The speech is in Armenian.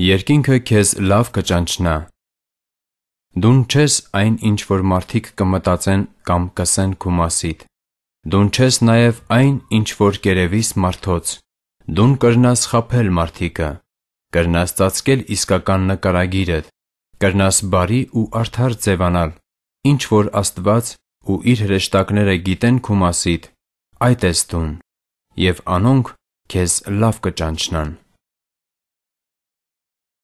Երկինքը քեզ լավ կճանչնա։ Դուն չես այն, ինչ որ մարդիկ կմտածեն կամ կսեն քո մասին։ Դուն չես նաև այն, ինչ որ կերևիս մարդոց։ Դուն կրնաս խաբել մարդիկը, կրնաս ծածկել իսկական նկարագիրդ, կրնաս բարի ու արդար ձևանալ, ինչ որ Աստված ու իր հրեշտակները գիտեն քո մասին։ Այդ ես դուն, եւ անոնք քեզ լավ կճանչնան։